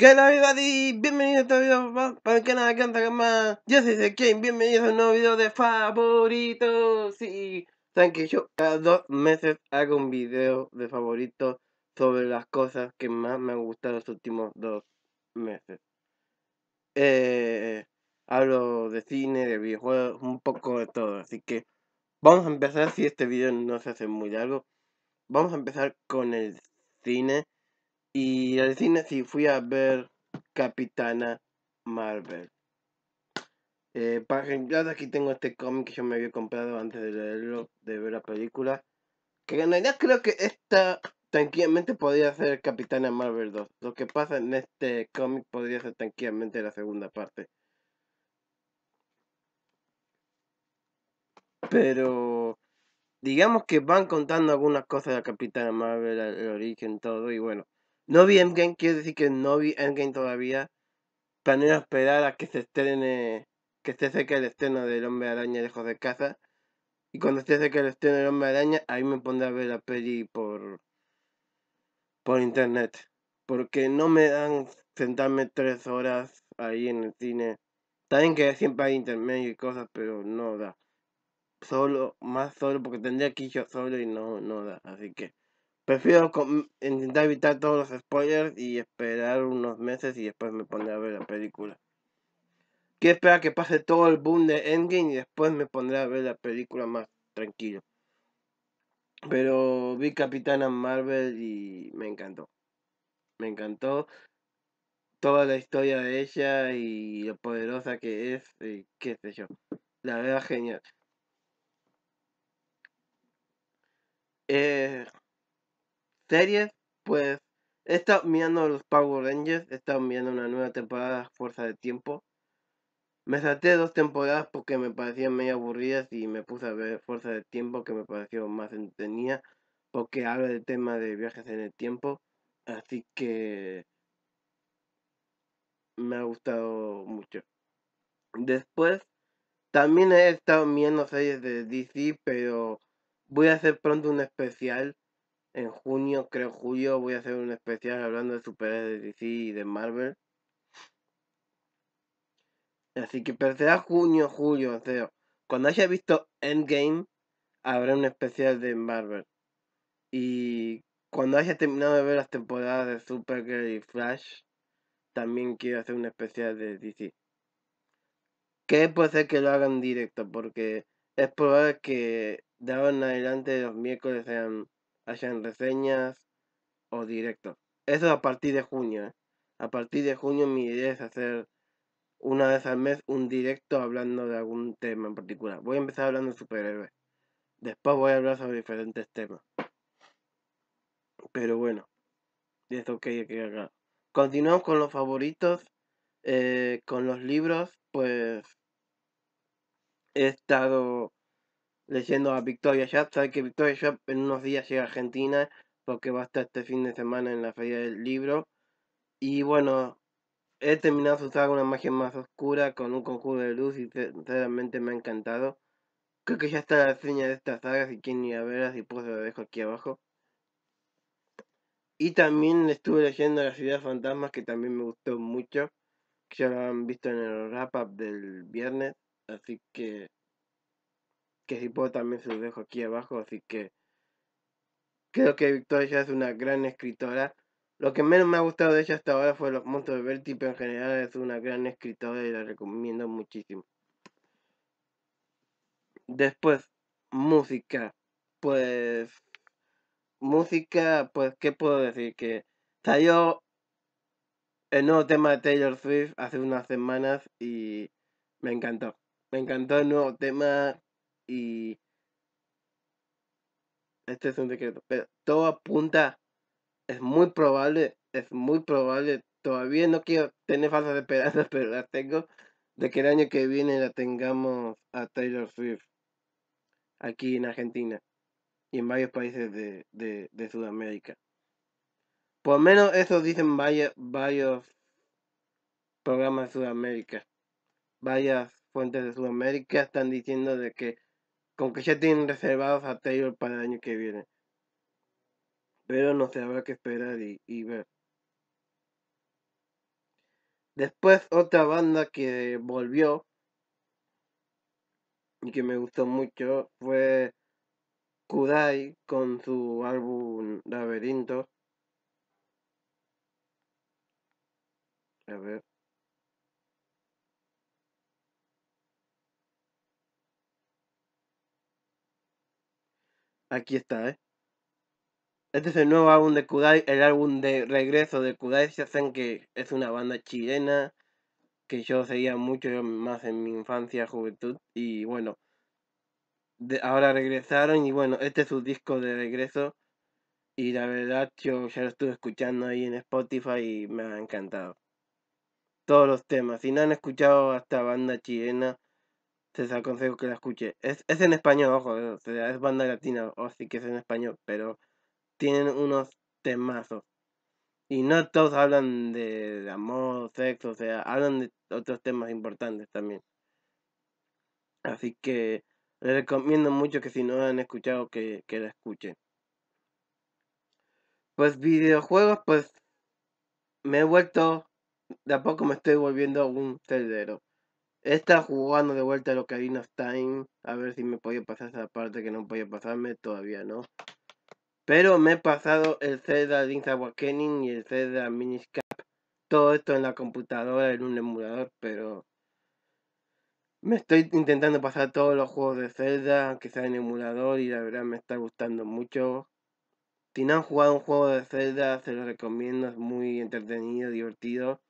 ¿Qué tal everybody? Bienvenidos a este video para que canal Canta más. Yo soy de King, bienvenidos a un nuevo video de favoritos. y saben que yo cada dos meses hago un video de favoritos sobre las cosas que más me han gustado los últimos dos meses. Eh, hablo de cine, de videojuegos, un poco de todo. Así que vamos a empezar, si este video no se hace muy largo, vamos a empezar con el cine y al cine sí fui a ver Capitana Marvel. Eh, para ejemplo, aquí tengo este cómic que yo me había comprado antes de leerlo, de ver la película. Que en realidad creo que esta tranquilamente podría ser Capitana Marvel 2. Lo que pasa en este cómic podría ser tranquilamente la segunda parte. Pero digamos que van contando algunas cosas de la Capitana Marvel, el origen, todo, y bueno. No vi Endgame, quiero decir que no vi Endgame todavía. no esperar a que se estrene, que esté cerca el estreno del Hombre Araña lejos de casa. Y cuando esté cerca el estreno del Hombre Araña, ahí me pondré a ver la peli por, por internet. Porque no me dan sentarme tres horas ahí en el cine. También que siempre hay intermedio y cosas, pero no da. Solo, más solo, porque tendría que ir yo solo y no, no da. Así que Prefiero intentar evitar todos los spoilers y esperar unos meses y después me pondré a ver la película. Quiero esperar que pase todo el boom de Endgame y después me pondré a ver la película más tranquilo. Pero vi Capitana Marvel y me encantó. Me encantó toda la historia de ella y lo poderosa que es, y qué sé yo. La verdad, genial. Eh, series, pues he estado mirando los Power Rangers, he estado mirando una nueva temporada Fuerza de Tiempo. Me salté dos temporadas porque me parecían medio aburridas y me puse a ver Fuerza de Tiempo que me pareció más entretenida porque habla del tema de viajes en el tiempo. Así que me ha gustado mucho. Después, también he estado viendo series de DC, pero voy a hacer pronto un especial en junio, creo julio, voy a hacer un especial hablando de super de DC y de Marvel. Así que será junio, julio, o cuando haya visto Endgame, habrá un especial de Marvel. Y cuando haya terminado de ver las temporadas de Supergirl y Flash, también quiero hacer un especial de DC. Que puede ser que lo hagan directo, porque es probable que de ahora en adelante los miércoles sean hayan reseñas o directos. Eso a partir de junio. ¿eh? A partir de junio mi idea es hacer una vez al mes un directo hablando de algún tema en particular. Voy a empezar hablando de superhéroes. Después voy a hablar sobre diferentes temas. Pero bueno, Y eso que hay que hacer. Continuamos con los favoritos, eh, con los libros, pues he estado leyendo a Victoria Sharp. Sabe que Victoria Sharp en unos días llega a Argentina porque va a estar este fin de semana en la Feria del Libro. Y bueno, he terminado su saga una magia más oscura con un conjuro de luz y sinceramente me ha encantado. Creo que ya está la seña de esta saga, si quieren ir a verla, si puedo se lo dejo aquí abajo. Y también estuve leyendo La Ciudad de Fantasmas, que también me gustó mucho. Que ya lo han visto en el wrap-up del viernes. Así que que si puedo también se los dejo aquí abajo, así que creo que Victoria es una gran escritora. Lo que menos me ha gustado de ella hasta ahora fue Los Monstruos de Bertie, pero en general es una gran escritora y la recomiendo muchísimo. Después, música. Pues, música, pues, ¿qué puedo decir? Que salió el nuevo tema de Taylor Swift hace unas semanas y me encantó. Me encantó el nuevo tema, y este es un secreto pero todo apunta, es muy probable, es muy probable, todavía no quiero tener falsas esperanzas, pero las tengo, de que el año que viene la tengamos a Taylor Swift aquí en Argentina y en varios países de, Sudamérica. Por lo menos eso dicen varios, varios programas de Sudamérica. Varias fuentes de Sudamérica están diciendo de que con que ya tienen reservados a Taylor para el año que viene. Pero no se habrá que esperar y, ver. Después otra banda que volvió y que me gustó mucho fue Kudai con su álbum Laberinto. A ver. Aquí está, ¿eh? Este es el nuevo álbum de Kudai, el álbum de regreso de Kudai. Ya saben que es una banda chilena que yo seguía mucho más en mi infancia, juventud. Y bueno, de, ahora regresaron y bueno, este es su disco de regreso. Y la verdad, yo ya lo estuve escuchando ahí en Spotify y me ha encantado. Todos los temas. Si no han escuchado hasta esta banda chilena, te aconsejo que la escuche. Es, en español, ojo, eh, es banda latina, o sí que es en español, pero tienen unos temazos. Y no todos hablan de, amor, sexo, o sea, hablan de otros temas importantes también. Así que les recomiendo mucho que si no han escuchado, que, que la escuchen. Pues videojuegos, pues me he vuelto, de a poco me estoy volviendo un celdero. Está jugando de vuelta lo Ocarina of Time. A ver si me podía pasar esa parte que no podía pasarme. Todavía no. Pero me he pasado el Zelda Link's Awakening y el Zelda Miniscap. Todo esto en la computadora, en un emulador. Pero me estoy intentando pasar todos los juegos de Zelda, que sea en emulador. Y la verdad me está gustando mucho. Si no han jugado un juego de Zelda, se los recomiendo. Es muy entretenido, divertido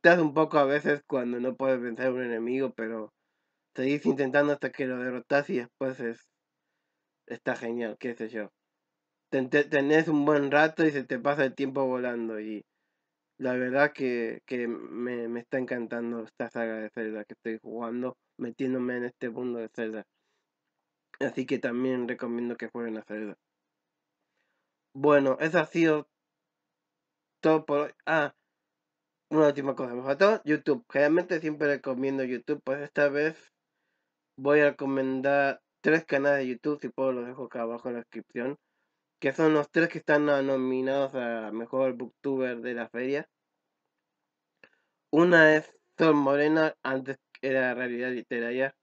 te un poco a veces cuando no puedes vencer a un enemigo, pero seguís intentando hasta que lo derrotas y después es, está genial, qué sé yo. tenés un buen rato y se te pasa el tiempo volando y la verdad que, me, me, está encantando esta saga de Zelda que estoy jugando, metiéndome en este mundo de Zelda. Así que también recomiendo que jueguen a Zelda. Bueno, eso ha sido todo por hoy. Ah, una última cosa, me faltó YouTube. Generalmente siempre recomiendo YouTube, pues esta vez voy a recomendar tres canales de YouTube, si puedo los dejo acá abajo en la descripción, que son los tres que están nominados a Mejor Booktuber de la feria. Una es Sol Morena, antes era Realidad Literaria.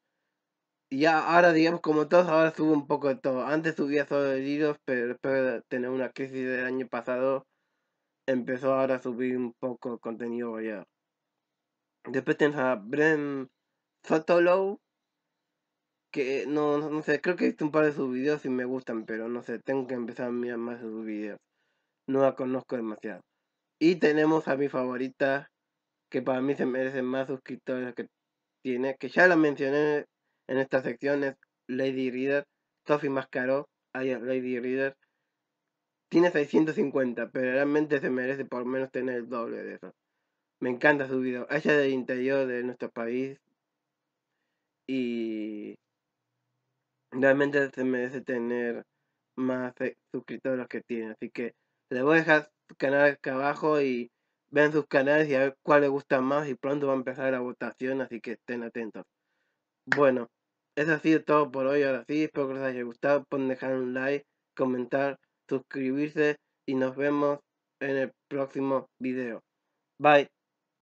Y ahora, digamos, como todos, ahora subo un poco de todo. Antes subía solo de libros, pero después de tener una crisis del año pasado, empezó ahora a subir un poco el contenido allá Después tenemos a Bren Sotolo que no, sé, creo que he visto un par de sus videos y me gustan, pero no sé, tengo que empezar a mirar más sus videos. No la conozco demasiado. Y tenemos a mi favorita, que para mí se merecen más suscriptores que tiene, que ya la mencioné en esta sección, es Lady Reader, Sophie Mascaro, Lady Reader, tiene 650, pero realmente se merece por lo menos tener el doble de eso. Me encanta su video. Ella del interior de nuestro país. Y realmente se merece tener más eh, suscriptores que tiene. Así que le voy a dejar su canal acá abajo y ven sus canales y a ver cuál les gusta más. Y pronto va a empezar la votación, así que estén atentos. Bueno, eso ha sido todo por hoy. Ahora sí, espero que les haya gustado. Pueden dejar un like, comentar suscribirse y nos vemos en el próximo video. Bye.